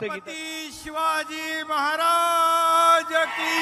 छत्रपति शिवाजी महाराज की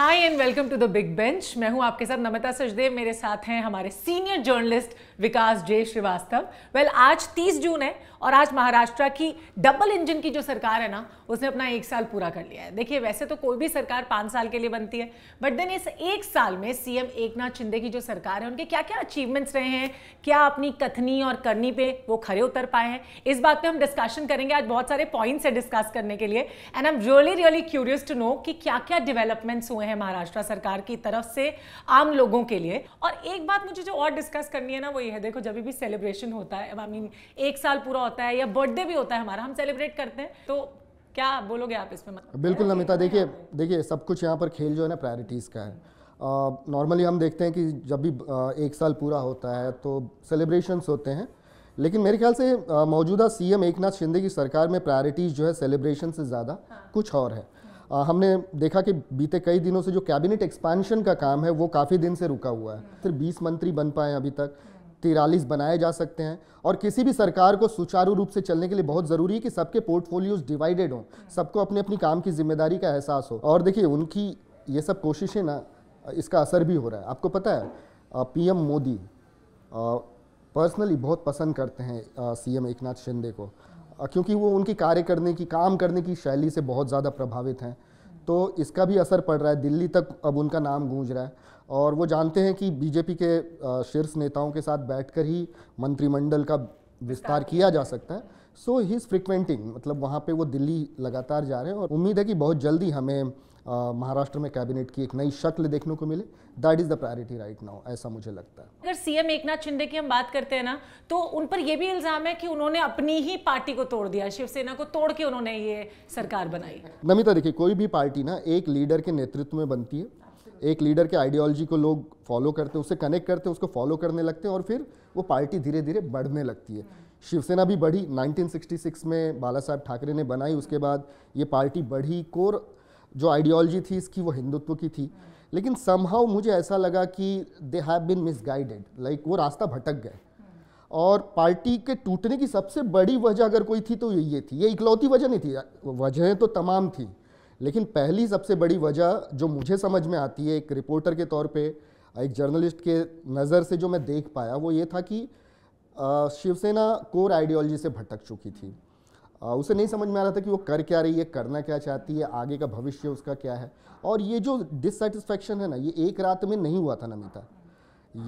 hi and welcome to the big bench मैं हूं आपके साथ नमिता सचदेव मेरे साथ हैं हमारे सीनियर जर्नलिस्ट विकास जय श्रीवास्तव वेल आज 30 जून है और आज महाराष्ट्र की डबल इंजन की जो सरकार है ना उसने अपना एक साल पूरा कर लिया है देखिए वैसे तो कोई भी सरकार पांच साल के लिए बनती है बट देन इस एक साल में सीएम नाथ शिंदे की जो सरकार है उनके क्या क्या अचीवमेंट्स रहे हैं क्या अपनी कथनी और करनी पे वो खड़े उतर पाए हैं इस बात पर हम डिस्कशन करेंगे आज बहुत सारे पॉइंट्स है डिस्कस करने के लिए and I am really really curious to know कि क्या क्या डेवलपमेंट्स हुए हैं महाराष्ट्र सरकार की तरफ से आम लोगों के लिए और एक बात मुझे जो और डिस्कस करनी है ना वो ही है देखो जब भी सेलिब्रेशन होता है आई मीन एक साल पूरा होता है या बर्थडे भी होता है हमारा हम सेलिब्रेट करते हैं तो क्या बोलोगे आप इसमें मतलब बिल्कुल नमिता देखिए देखिए सब कुछ यहाँ पर खेल जो है ना प्रायोरिटीज़ का है नॉर्मली हम देखते हैं कि जब भी एक साल पूरा होता है तो सेलिब्रेशंस होते हैं लेकिन मेरे ख्याल से मौजूदा सीएम एकनाथ शिंदे की सरकार में प्रायोरिटीज़ जो है सेलिब्रेशन से ज़्यादा हाँ। कुछ और है हाँ। हमने देखा कि बीते कई दिनों से जो कैबिनेट एक्सपेंशन का काम है वो काफ़ी दिन से रुका हुआ है सिर्फ हाँ। बीस मंत्री बन पाए अभी तक तिरालीस बनाए जा सकते हैं और किसी भी सरकार को सुचारू रूप से चलने के लिए बहुत ज़रूरी है कि सबके पोर्टफोलियोज डिवाइडेड हों सबको अपने अपनी काम की जिम्मेदारी का एहसास हो और देखिए उनकी ये सब कोशिशें ना इसका असर भी हो रहा है आपको पता है पीएम मोदी पर्सनली बहुत पसंद करते हैं सीएम एकनाथ शिंदे को क्योंकि वो उनकी कार्य करने की काम करने की शैली से बहुत ज़्यादा प्रभावित हैं तो इसका भी असर पड़ रहा है दिल्ली तक अब उनका नाम गूंज रहा है और वो जानते हैं कि बीजेपी के शीर्ष नेताओं के साथ बैठकर ही मंत्रिमंडल का विस्तार किया जा सकता है सो ही इज़ फ्रिक्वेंटिंग मतलब वहाँ पे वो दिल्ली लगातार जा रहे हैं और उम्मीद है कि बहुत जल्दी हमें महाराष्ट्र में कैबिनेट की एक नई शक्ल देखने को मिले that is the priority right now ऐसा मुझे लगता है अगर सीएम एकनाथ शिंदे की हम बात करते हैं ना तो उन पर यह भी इल्ज़ाम है कि उन्होंने अपनी ही पार्टी को तोड़ दिया शिवसेना को तोड़ के उन्होंने ये सरकार बनाई नमिता देखिए कोई भी पार्टी ना एक लीडर के नेतृत्व में बनती है एक लीडर के आइडियोलॉजी को लोग फॉलो करते हैं उसे कनेक्ट करते हैं उसको फॉलो करने लगते हैं और फिर वो पार्टी धीरे धीरे बढ़ने लगती है शिवसेना भी बढ़ी 1966 में बाला साहब ठाकरे ने बनाई उसके बाद ये पार्टी बढ़ी कोर जो आइडियोलॉजी थी इसकी वो हिंदुत्व की थी लेकिन समहाउ मुझे ऐसा लगा कि they have been misguided like वो रास्ता भटक गए और पार्टी के टूटने की सबसे बड़ी वजह अगर कोई थी तो ये थी ये इकलौती वजह नहीं थी वजहें तो तमाम थी लेकिन पहली सबसे बड़ी वजह जो मुझे समझ में आती है एक रिपोर्टर के तौर पे एक जर्नलिस्ट के नज़र से जो मैं देख पाया वो ये था कि शिवसेना कोर आइडियोलॉजी से भटक चुकी थी आ, उसे नहीं समझ में आ रहा था कि वो कर क्या रही है करना क्या चाहती है आगे का भविष्य उसका क्या है और ये जो डिससेटिस्फैक्शन है ना ये एक रात में नहीं हुआ था नमिता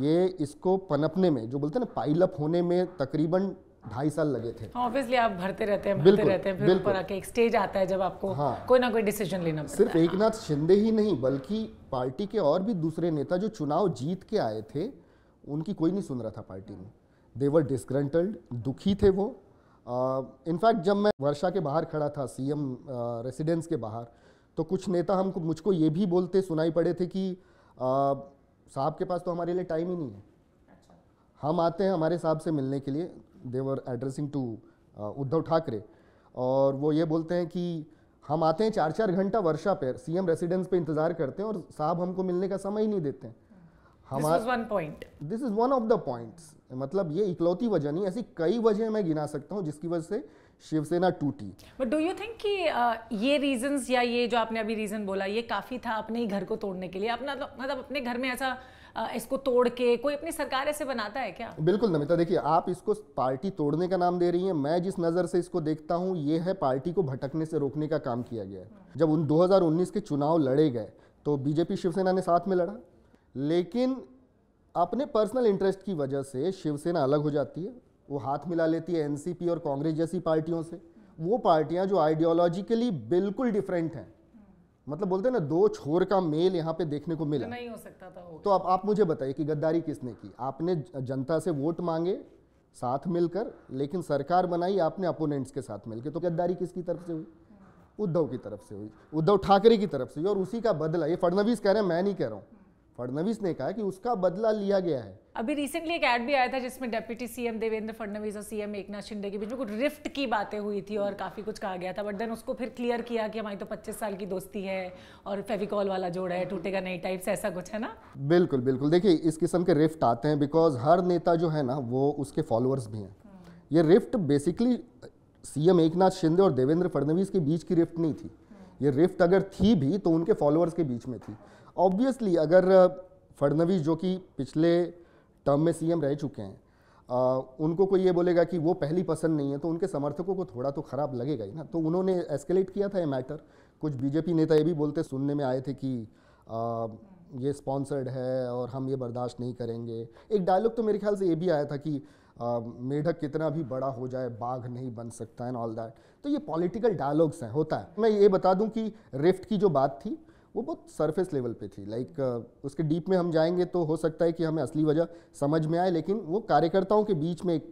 ये इसको पनपने में जो बोलते हैं ना पाइलअप होने में तकरीबन ढाई साल लगे थे ऑब्वियसली हाँ, आप भरते रहते हैं भरते रहते हैं फिर ऊपर आके एक स्टेज आता है जब आपको हाँ, कोई ना कोई डिसीजन लेना पड़ता सिर्फ एक नाथ शिंदे ही नहीं बल्कि पार्टी के और भी दूसरे नेता जो चुनाव जीत के आए थे उनकी कोई नहीं सुन रहा था पार्टी में देवर डिस्ग्रंटल्ड दुखी थे वो इनफैक्ट जब मैं वर्षा के बाहर खड़ा था सीएम रेसिडेंस के बाहर तो कुछ नेता हमको मुझको ये भी बोलते सुनाई पड़े थे कि साहब के पास तो हमारे लिए टाइम ही नहीं है अच्छा। हम आते हैं हमारे साहब से मिलने के लिए they were addressing to Uddhav Thackeray और वो ये बोलते हैं कि हम आते हैं चार चार घंटा वर्षा पे सीएम रेसिडेंस पे इंतजार करते हैं और साहब हमको मिलने का समय ही नहीं देते हैं this is one of the मतलब ये इकलौती वजह नहीं ऐसी कई वजह मैं गिना सकता हूँ जिसकी वजह से शिवसेना टूटी बट डू यू थिंक कि uh, ये रीजंस या ये जो आपने अभी रीजन बोला ये काफी था अपने ही घर को तोड़ने के लिए अपना तो, मतलब अपने घर में ऐसा इसको तोड़ के कोई अपनी सरकार ऐसे बनाता है क्या बिल्कुल नमिता देखिए आप इसको पार्टी तोड़ने का नाम दे रही हैं मैं जिस नज़र से इसको देखता हूँ ये है पार्टी को भटकने से रोकने का काम किया गया है जब उन 2019 के चुनाव लड़े गए तो बीजेपी शिवसेना ने साथ में लड़ा लेकिन अपने पर्सनल इंटरेस्ट की वजह से शिवसेना अलग हो जाती है वो हाथ मिला लेती है एनसीपी और कांग्रेस जैसी पार्टियों से वो पार्टियां जो आइडियोलॉजिकली बिल्कुल डिफरेंट हैं मतलब बोलते हैं ना दो छोर का मेल यहाँ पे देखने को मिला नहीं हो सकता था तो अब आप मुझे बताइए कि गद्दारी किसने की आपने जनता से वोट मांगे साथ मिलकर लेकिन सरकार बनाई आपने अपोनेंट्स के साथ मिलकर तो गद्दारी किसकी तरफ से हुई हम्म। उद्धव की तरफ से हुई उद्धव ठाकरे की तरफ से हुई और उसी का बदला ये फडनवीस कह रहे हैं मैं नहीं कह रहा हूँ फडणवीस ने कहा कि उसका बदला लिया गया है अभी रिसेंटली एक एड भी आया था जिसमें डेप्यूटी सीएम देवेंद्र फडणवीस और सीएम एकनाथ शिंदे के बीच में कुछ रिफ्ट की बातें हुई थी और काफ़ी कुछ कहा गया था बट देन उसको फिर क्लियर किया कि हमारी तो 25 साल की दोस्ती है और फेविकॉल वाला जोड़ा है टूटेगा नहीं टाइप से ऐसा कुछ है ना बिल्कुल बिल्कुल देखिए इस किस्म के रिफ्ट आते हैं बिकॉज हर नेता जो है ना वो उसके फॉलोअर्स भी हैं ये rift basically CM Eknath Shinde और देवेंद्र फडणवीस के बीच की रिफ्ट नहीं थी ये रिफ्ट अगर थी भी तो उनके फॉलोअर्स के बीच में थी ऑब्वियसली अगर फडनवीस जो कि पिछले टर्म में सीएम रह चुके हैं आ, उनको कोई ये बोलेगा कि वो पहली पसंद नहीं है तो उनके समर्थकों को थोड़ा तो ख़राब लगेगा ही ना तो उन्होंने एस्केलेट किया था ये मैटर कुछ बीजेपी नेता ये भी बोलते सुनने में आए थे कि आ, ये स्पॉन्सर्ड है और हम ये बर्दाश्त नहीं करेंगे एक डायलॉग तो मेरे ख्याल से ये भी आया था कि मेढक कितना भी बड़ा हो जाए बाघ नहीं बन सकता एंड ऑल दैट तो ये पॉलिटिकल डायलॉग्स हैं होता है मैं ये बता दूं कि रिफ्ट की जो बात थी वो बहुत सरफेस लेवल पे थी लाइक like, उसके डीप में हम जाएंगे तो हो सकता है कि हमें असली वजह समझ में आए लेकिन वो कार्यकर्ताओं के बीच में एक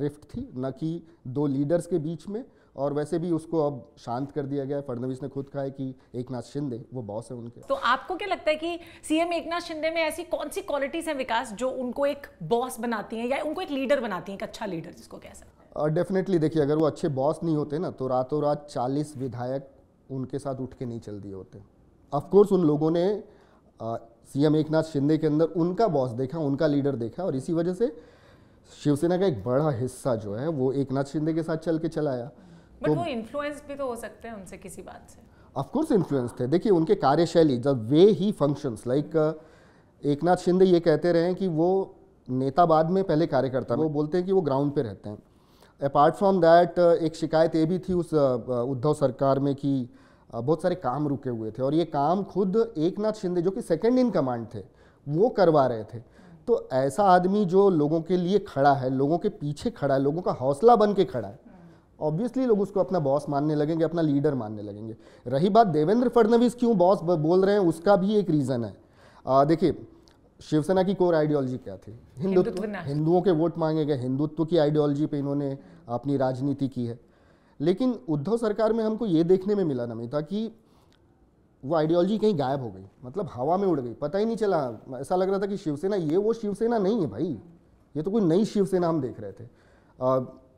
रिफ्ट थी न कि दो लीडर्स के बीच में और वैसे भी उसको अब शांत कर दिया गया फडनवीस ने खुद कहा है कि एक नाथ शिंदे वो बॉस है उनके तो आपको क्या लगता है कि सीएम एक नाथ शिंदे में ऐसी कौन सी क्वालिटीज हैं विकास जो उनको एक बॉस बनाती हैं या उनको एक लीडर बनाती हैं एक अच्छा लीडर जिसको कह सकते हैं डेफिनेटली देखिए अगर वो अच्छे बॉस नहीं होते ना तो रातों रात चालीस विधायक उनके साथ उठ के नहीं चल दिए होते ऑफकोर्स उन लोगों ने सीएम एक नाथ शिंदे के अंदर उनका बॉस देखा उनका लीडर देखा और इसी वजह से शिवसेना का एक बड़ा हिस्सा जो है वो एक नाथ शिंदे के साथ चल के चलाया तो वो इन्फ्लुएंस भी तो हो सकते हैं उनसे किसी बात से ऑफकोर्स इन्फ्लुएंस थे देखिए उनके कार्यशैली the way he functions like Eknath Shinde ये कहते रहे कि वो नेता बाद में पहले कार्यकर्ता वो बोलते हैं कि वो ग्राउंड पे रहते हैं अपार्ट फ्रॉम दैट एक शिकायत ये भी थी उस उद्धव सरकार में कि बहुत सारे काम रुके हुए थे और ये काम खुद एक नाथ शिंदे जो कि सेकेंड इन कमांड थे वो करवा रहे थे तो ऐसा आदमी जो लोगों के लिए खड़ा है लोगों के पीछे खड़ा है लोगों का हौसला बन के खड़ा है ऑब्वियसली लोग उसको अपना बॉस मानने लगेंगे अपना लीडर मानने लगेंगे रही बात देवेंद्र फडणवीस क्यों बॉस बोल रहे हैं उसका भी एक रीज़न है देखिए शिवसेना की कोर आइडियोलॉजी क्या थी हिंदुत्व हिंदुओं के वोट मांगे गए हिंदुत्व की आइडियोलॉजी पे इन्होंने अपनी राजनीति की है लेकिन उद्धव सरकार में हमको ये देखने में मिला नमिता कि वो आइडियोलॉजी कहीं गायब हो गई मतलब हवा में उड़ गई पता ही नहीं चला ऐसा लग रहा था कि शिवसेना ये वो शिवसेना नहीं है भाई ये तो कोई नई शिवसेना हम देख रहे थे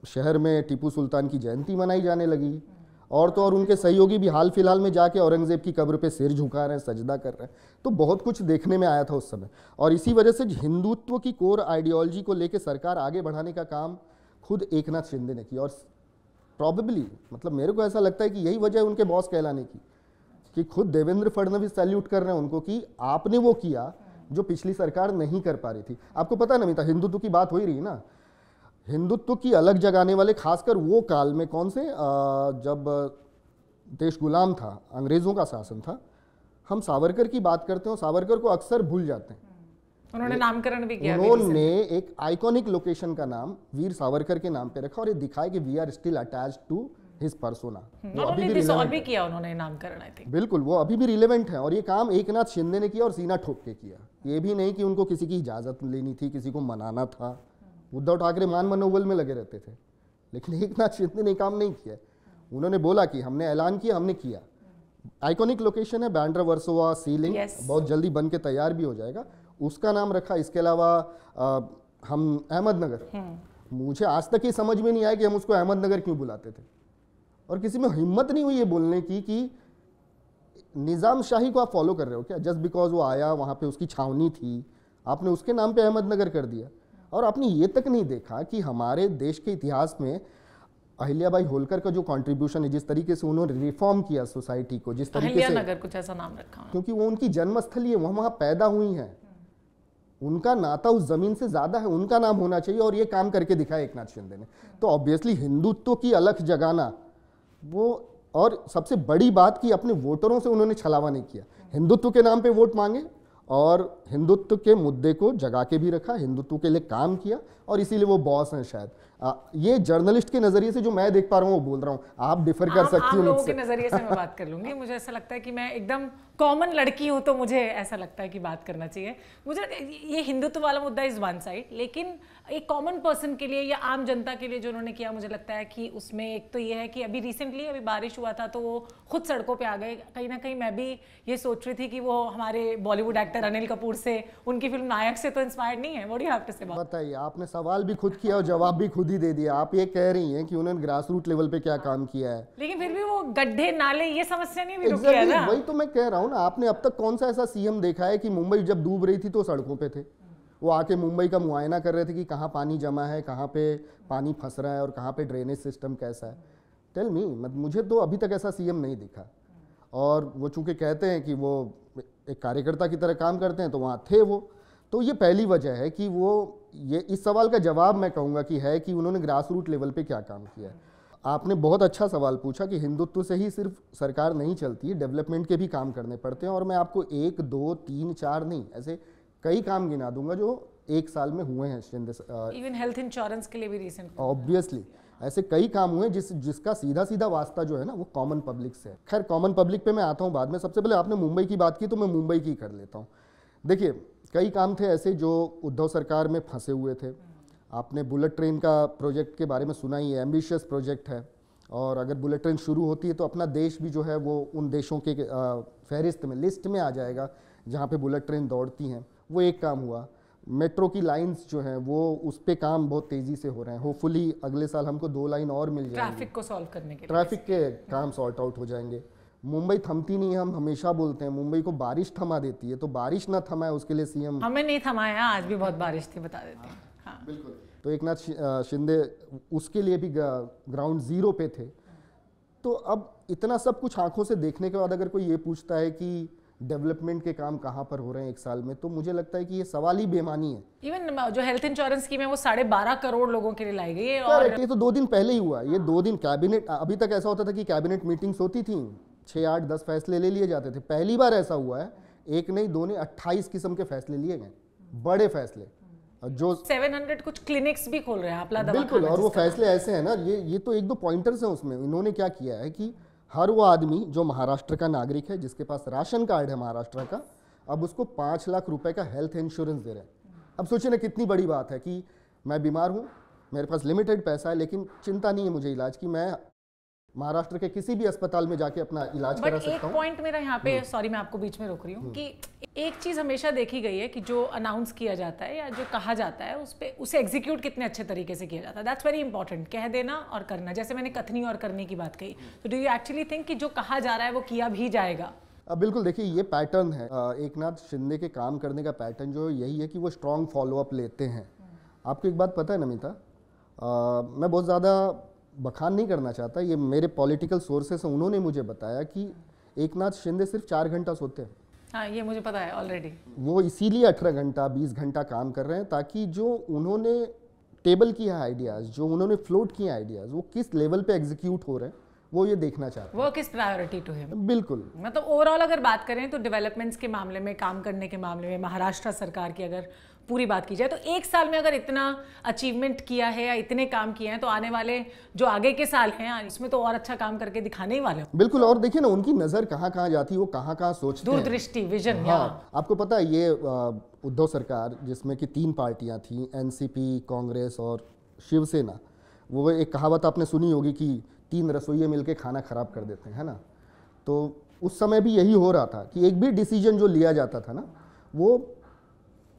शहर में टीपू सुल्तान की जयंती मनाई जाने लगी और तो और उनके सहयोगी भी हाल फिलहाल में जाके औरंगजेब की कब्र पे सिर झुका रहे हैं सजदा कर रहे हैं तो बहुत कुछ देखने में आया था उस समय और इसी वजह से हिंदुत्व की कोर आइडियोलॉजी को लेकर सरकार आगे बढ़ाने का काम खुद एक नाथ शिंदे ने किया और प्रॉबेबली मतलब मेरे को ऐसा लगता है कि यही वजह है उनके बॉस कहलाने की कि खुद देवेंद्र फडणवीस सैल्यूट कर रहे हैं उनको कि आपने वो किया जो पिछली सरकार नहीं कर पा रही थी आपको पता नहीं था हिंदुत्व की बात हो ही रही ना हिंदुत्व की अलग जगाने वाले खासकर वो काल में कौन से आ, जब देश गुलाम था अंग्रेज़ों का शासन था हम सावरकर की बात करते हैं सावरकर को अक्सर भूल जाते हैं उन्होंने नामकरण भी किया उन्होंने एक आइकॉनिक लोकेशन का नाम वीर सावरकर के नाम पे रखा और ये दिखाया कि we are still attach to his persona वो अभी भी रिलेवेंट और भी किया उन्होंने नामकरण आई थिंक बिल्कुल वो अभी भी रिलेवेंट है और ये काम एक नाथ शिंदे ने किया और सीना ठोक के किया ये भी नहीं कि उनको किसी की इजाजत लेनी थी किसी को मनाना था उद्धव ठाकरे मान मनोबल में लगे रहते थे लेकिन एक नाथ शिंदे ने काम नहीं किया उन्होंने बोला कि हमने ऐलान किया हमने किया आइकॉनिक लोकेशन है बैंड्रा वर्सोवा सीलिंग बहुत जल्दी बन के तैयार भी हो जाएगा उसका नाम रखा इसके अलावा हम अहमदनगर हम्म। मुझे आज तक ये समझ में नहीं आया कि हम उसको अहमदनगर क्यों बुलाते थे और किसी में हिम्मत नहीं हुई ये बोलने की कि निज़ाम शाही को आप फॉलो कर रहे हो क्या जस्ट बिकॉज वो आया वहाँ पे उसकी छावनी थी आपने उसके नाम पे अहमदनगर कर दिया और आपने ये तक नहीं देखा कि हमारे देश के इतिहास में अहिल्याबाई होलकर का जो कंट्रीब्यूशन है जिस तरीके से उन्होंने रिफॉर्म किया सोसाइटी को जिस तरीके से कुछ ऐसा नाम रखा क्योंकि वो उनकी जन्मस्थली है वह वहाँ पैदा हुई हैं उनका नाता उस जमीन से ज्यादा है उनका नाम होना चाहिए और ये काम करके दिखाया एक नाथ शिंदे ने तो ऑब्वियसली हिंदुत्व की अलख जगाना वो और सबसे बड़ी बात कि अपने वोटरों से उन्होंने छलावा नहीं किया हिंदुत्व के नाम पे वोट मांगे और हिंदुत्व के मुद्दे को जगा के भी रखा हिंदुत्व के लिए काम किया और इसीलिए वो बॉस हैं शायद आ, ये जर्नलिस्ट के नजरिए से जो मैं देख पा रहा हूँ वो बोल रहा हूँ आप डिफर कर सकती हो मुझसे नजरिए से मैं बात कर लूंगी मुझे ऐसा लगता है कि मैं एकदम कॉमन लड़की हूँ तो मुझे ऐसा लगता है कि बात करना चाहिए मुझे ये हिंदुत्व वाला मुद्दा इज वन साइड लेकिन एक कॉमन पर्सन के लिए या आम जनता के लिए जो उन्होंने किया मुझे लगता है कि उसमें एक तो ये है कि अभी रिसेंटली अभी बारिश हुआ था तो वो खुद सड़कों पर आ गए कहीं ना कहीं मैं भी ये सोच रही थी कि वो हमारे बॉलीवुड एक्टर अनिल कपूर से उनकी फिल्म नायक से तो इंस्पायर नहीं है वो डी हैव टू से बताइए आपने सवाल भी खुद किया और जवाब भी खुद ही दे दिया आप ये कह रही हैं कि उन्होंने ग्रास रूट लेवल पे क्या काम किया है लेकिन फिर भी वो गड्ढे नाले ये समस्या नहीं भी exactly, रुकी है ना वही तो मैं कह रहा हूँ ना आपने अब तक कौन सा ऐसा सीएम देखा है कि मुंबई जब डूब रही थी तो सड़कों पे थे वो आके मुंबई का मुआयना कर रहे थे कि कहाँ पानी जमा है कहाँ पे पानी फंस रहा है और कहाँ पे ड्रेनेज सिस्टम कैसा है टेल मी मुझे तो अभी तक ऐसा सीएम नहीं दिखा और वो चूंकि कहते हैं कि वो एक कार्यकर्ता की तरह काम करते हैं तो वहाँ थे वो तो ये पहली वजह है कि वो ये इस सवाल का जवाब मैं कहूँगा कि है कि उन्होंने ग्रास रूट लेवल पे क्या काम किया है आपने बहुत अच्छा सवाल पूछा कि हिंदुत्व से ही सिर्फ सरकार नहीं चलती डेवलपमेंट के भी काम करने पड़ते हैं और मैं आपको एक दो तीन चार नहीं ऐसे कई काम गिना दूंगा जो एक साल में हुए हैं शिंदे इवन हेल्थ इंश्योरेंस के लिए भी रिसेंट ऑब्वियसली ऐसे कई काम हुए जिस जिसका सीधा सीधा वास्ता जो है ना वो कॉमन पब्लिक से है खैर कॉमन पब्लिक पे मैं आता हूँ बाद में सबसे पहले आपने मुंबई की बात की तो मैं मुंबई की कर लेता हूँ देखिए कई काम थे ऐसे जो उद्धव सरकार में फंसे हुए थे आपने बुलेट ट्रेन का प्रोजेक्ट के बारे में सुना ही है एम्बिशियस प्रोजेक्ट है और अगर बुलेट ट्रेन शुरू होती है तो अपना देश भी जो है वो उन देशों के फहरिस्त में लिस्ट में आ जाएगा जहाँ पे बुलेट ट्रेन दौड़ती हैं वो एक काम हुआ मेट्रो की लाइंस जो हैं वो उस पर काम बहुत तेज़ी से हो रहे हैं होपफुली अगले साल हमको दो लाइन और मिल जाएगी ट्रैफिक को सॉल्व करने के ट्रैफिक के काम सॉर्ट आउट हो जाएंगे मुंबई थमती नहीं है हम हमेशा बोलते हैं मुंबई को बारिश थमा देती है तो बारिश ना थमाए उसके लिए सीएम हमें नहीं थमाया आज भी बहुत बारिश थी बता देते हैं हाँ, हाँ। बिल्कुल तो एक नाथ शिंदे उसके लिए भी ग्राउंड जीरो पे थे तो अब इतना सब कुछ आंखों से देखने के बाद अगर कोई ये पूछता है कि डेवलपमेंट के काम कहाँ पर हो रहे हैं एक साल में तो मुझे लगता है कि ये सवाल ही बेमानी है इवन जो हेल्थ इंश्योरेंस स्कीम है वो साढ़े बारह करोड़ लोगों के लिए लाई गई है और ये तो दो दिन पहले ही हुआ ये दो दिन कैबिनेट अभी तक ऐसा होता था कि कैबिनेट मीटिंग्स होती थी छः आठ दस फैसले ले लिए जाते थे पहली बार ऐसा हुआ है एक नहीं दो नहीं अट्ठाईस किस्म के फैसले लिए गए बड़े फैसले जो 700 कुछ क्लिनिक्स भी खोल रहे हैं आप बिल्कुल और वो फैसले ऐसे हैं ना ये ये तो एक दो पॉइंटर्स हैं उसमें इन्होंने क्या किया है कि हर वो आदमी जो महाराष्ट्र का नागरिक है जिसके पास राशन कार्ड है महाराष्ट्र का अब उसको पाँच लाख रुपए का हेल्थ इंश्योरेंस दे रहे हैं अब सोचिए ना कितनी बड़ी बात है कि मैं बीमार हूँ मेरे पास लिमिटेड पैसा है लेकिन चिंता नहीं है मुझे इलाज की मैं महाराष्ट्र के किसी भी अस्पताल में जाके अपना इलाज करा सकता हूँ पॉइंट मेरा यहाँ पे सॉरी हम्म। मैं आपको बीच में रोक रही हूँ हम्म। कि एक चीज हमेशा देखी गई है कि जो अनाउंस किया जाता है या जो कहा जाता है उस पर उसे एग्जीक्यूट कितने अच्छे तरीके से किया जाता है दैट्स वेरी इंपॉर्टेंट कह देना और करना जैसे मैंने कथनी और करने की बात कही हम्म। तो डू यू एक्चुअली थिंक कि जो कहा जा रहा है वो किया भी जाएगा अब बिल्कुल देखिए ये पैटर्न है एक नाथ शिंदे के काम करने का पैटर्न जो यही है कि वो स्ट्रॉन्ग फॉलोअप लेते हैं आपको एक बात पता है नमिता मैं बहुत ज़्यादा बखान नहीं करना चाहता ये मेरे पॉलिटिकल सोर्सेस हैं उन्होंने मुझे बताया कि एक नाथ शिंदे सिर्फ चार घंटा सोते हैं हाँ ये मुझे पता है ऑलरेडी वो इसीलिए अठारह घंटा बीस घंटा काम कर रहे हैं ताकि जो उन्होंने टेबल किया आइडियाज़ जो उन्होंने फ्लोट किए आइडियाज़ वो किस लेवल पे एग्जीक्यूट हो रहे हैं वो ये देखना चाहते हैं वो किस प्रायोरिटी टू हिम बिल्कुल मतलब ओवरऑल अगर बात करें तो डेवलपमेंट्स के मामले में काम करने के मामले में महाराष्ट्र सरकार की अगर पूरी बात की जाए तो एक साल में अगर इतना अचीवमेंट किया है या इतने काम किए हैं तो आने वाले जो आगे के साल हैं इसमें तो और अच्छा काम करके दिखाने ही वाले बिल्कुल और देखिए ना उनकी नजर कहाँ कहाँ जाती है वो कहाँ कहाँ सोच दूरदृष्टि विजन हाँ आपको पता है ये उद्धव सरकार जिसमें कि तीन पार्टियां थी एनसीपी कांग्रेस और शिवसेना वो एक कहावत आपने सुनी होगी कि तीन रसोई मिलकर खाना खराब कर देते हैं ना तो उस समय भी यही हो रहा था कि एक भी डिसीजन जो लिया जाता था ना वो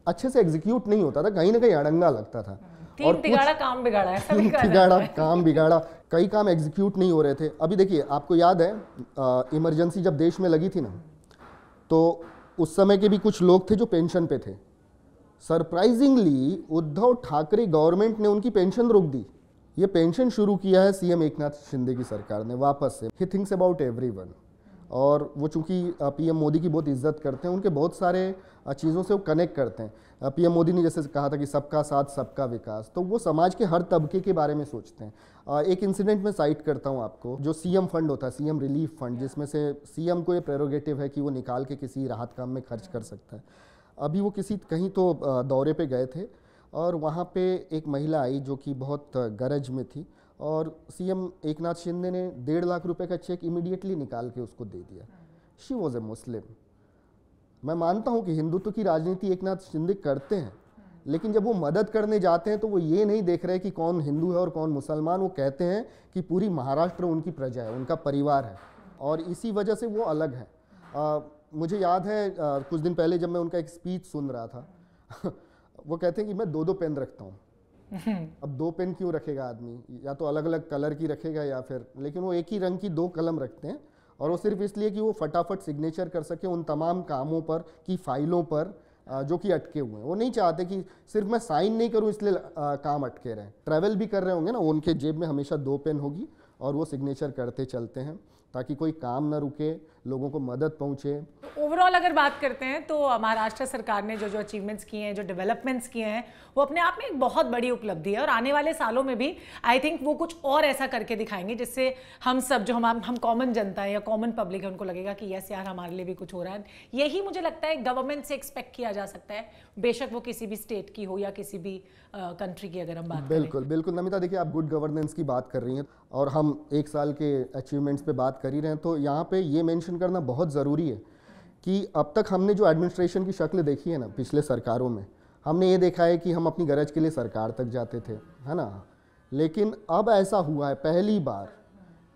अच्छे से एग्जीक्यूट नहीं होता था कहीं ना कहीं अड़ंगा लगता था और काम बिगाड़ा काम बिगाड़ा कई काम एग्जीक्यूट नहीं हो रहे थे अभी देखिए आपको याद है इमरजेंसी जब देश में लगी थी ना तो उस समय के भी कुछ लोग थे जो पेंशन पे थे सरप्राइजिंगली उद्धव ठाकरे गवर्नमेंट ने उनकी पेंशन रोक दी ये पेंशन शुरू किया है सीएम एकनाथ शिंदे की सरकार ने वापस से ही थिंक्स अबाउट एवरी और वो चूंकि पीएम मोदी की बहुत इज्जत करते हैं उनके बहुत सारे चीज़ों से वो कनेक्ट करते हैं पीएम मोदी ने जैसे कहा था कि सबका साथ सबका विकास तो वो समाज के हर तबके के बारे में सोचते हैं एक इंसिडेंट में साइट करता हूँ आपको जो सीएम फंड होता है सीएम रिलीफ फंड जिसमें से सीएम को ये प्रेरोगेटिव है कि वो निकाल के किसी राहत काम में खर्च कर सकता है अभी वो किसी कहीं तो दौरे पर गए थे और वहाँ पर एक महिला आई जो कि बहुत गरज में थी और सीएम एक नाथ शिंदे ने डेढ़ लाख रुपए का चेक इमीडिएटली निकाल के उसको दे दिया शी वॉज ए मुस्लिम मैं मानता हूँ कि हिंदुत्व की राजनीति एक नाथ शिंदे करते हैं लेकिन जब वो मदद करने जाते हैं तो वो ये नहीं देख रहे कि कौन हिंदू है और कौन मुसलमान वो कहते हैं कि पूरी महाराष्ट्र उनकी प्रजा है उनका परिवार है और इसी वजह से वो अलग है आ, मुझे याद है आ, कुछ दिन पहले जब मैं उनका एक स्पीच सुन रहा था वो कहते हैं कि मैं दो दो पेन रखता हूँ अब दो पेन क्यों रखेगा आदमी या तो अलग अलग कलर की रखेगा या फिर लेकिन वो एक ही रंग की दो कलम रखते हैं और वो सिर्फ इसलिए कि वो फटाफट सिग्नेचर कर सके उन तमाम कामों पर कि फाइलों पर जो कि अटके हुए हैं वो नहीं चाहते कि सिर्फ मैं साइन नहीं करूं इसलिए काम अटके रहें ट्रैवल भी कर रहे होंगे ना उनके जेब में हमेशा दो पेन होगी और वो सिग्नेचर करते चलते हैं ताकि कोई काम ना रुके लोगों को मदद पहुंचे ओवरऑल अगर बात करते हैं तो महाराष्ट्र सरकार ने जो जो अचीवमेंट्स किए हैं जो डेवलपमेंट्स किए हैं वो अपने आप में एक बहुत बड़ी उपलब्धि है और आने वाले सालों में भी आई थिंक वो कुछ और ऐसा करके दिखाएंगे जिससे हम सब जो हम हम कॉमन जनता है या कॉमन पब्लिक है उनको लगेगा कि यस यार हमारे लिए भी कुछ हो रहा है यही मुझे लगता है गवर्नमेंट से एक्सपेक्ट किया जा सकता है बेशक वो किसी भी स्टेट की हो या किसी भी कंट्री की अगर हम बात बिल्कुल बिल्कुल नमिता देखिए आप गुड गवर्नेंस की बात कर रही हैं और हम एक साल के अचीवमेंट्स पर बात कर ही रहे हैं तो यहाँ पे ये मेंशन करना बहुत ज़रूरी है कि अब तक हमने जो एडमिनिस्ट्रेशन की शक्ल देखी है ना पिछले सरकारों में हमने ये देखा है कि हम अपनी गरज के लिए सरकार तक जाते थे है ना लेकिन अब ऐसा हुआ है पहली बार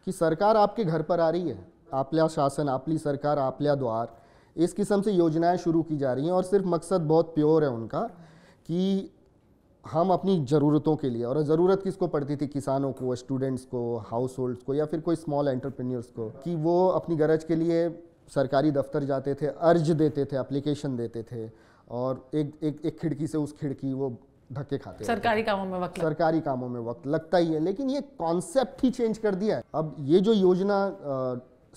कि सरकार आपके घर पर आ रही है आपला शासन आपली सरकार आपल्या द्वार इस किस्म से योजनाएं शुरू की जा रही हैं और सिर्फ मकसद बहुत प्योर है उनका कि हम अपनी ज़रूरतों के लिए और ज़रूरत किसको पड़ती थी किसानों को स्टूडेंट्स को हाउस होल्ड्स को या फिर कोई स्मॉल एंटरप्रेन्योर्स को कि वो अपनी गरज के लिए सरकारी दफ्तर जाते थे अर्ज देते थे अप्लीकेशन देते थे और एक एक एक खिड़की से उस खिड़की वो धक्के खाते सरकारी कामों में वक्त सरकारी कामों में वक्त लगता ही है लेकिन ये कॉन्सेप्ट ही चेंज कर दिया है अब ये जो योजना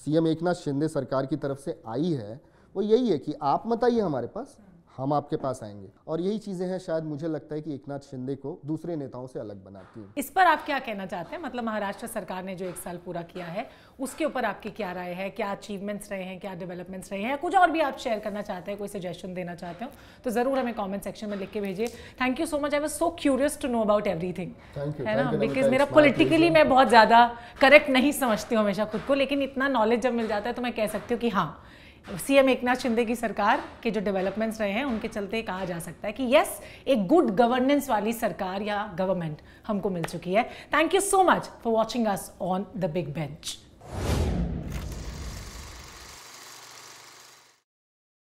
सीएम एकनाथ शिंदे सरकार की तरफ से आई है वो यही है कि आप मत आइए हमारे पास हम आपके पास आएंगे और यही चीजें हैं शायद मुझे लगता है कि एकनाथ शिंदे को दूसरे नेताओं से अलग बनाती है इस पर आप क्या कहना चाहते हैं मतलब महाराष्ट्र सरकार ने जो एक साल पूरा किया है उसके ऊपर आपकी क्या राय है क्या अचीवमेंट्स रहे हैं क्या डेवलपमेंट्स रहे हैं कुछ और भी आप शेयर करना चाहते हैं कोई सजेशन देना चाहते हो तो जरूर हमें कॉमेंट सेक्शन में लिख के भेजिए thank you so much I was so curious to know about everything है ना बिकॉज मेरा पोलिटिकली मैं बहुत ज़्यादा करेक्ट नहीं समझती हूँ हमेशा खुद को लेकिन इतना नॉलेज जब मिल जाता है तो मैं कह सकती हूँ कि हाँ सीएम एकनाथ शिंदे की सरकार के जो डेवलपमेंट्स रहे हैं उनके चलते कहा जा सकता है कि यस एक गुड गवर्नेंस वाली सरकार या गवर्नमेंट हमको मिल चुकी है thank you so much for watching us on the big bench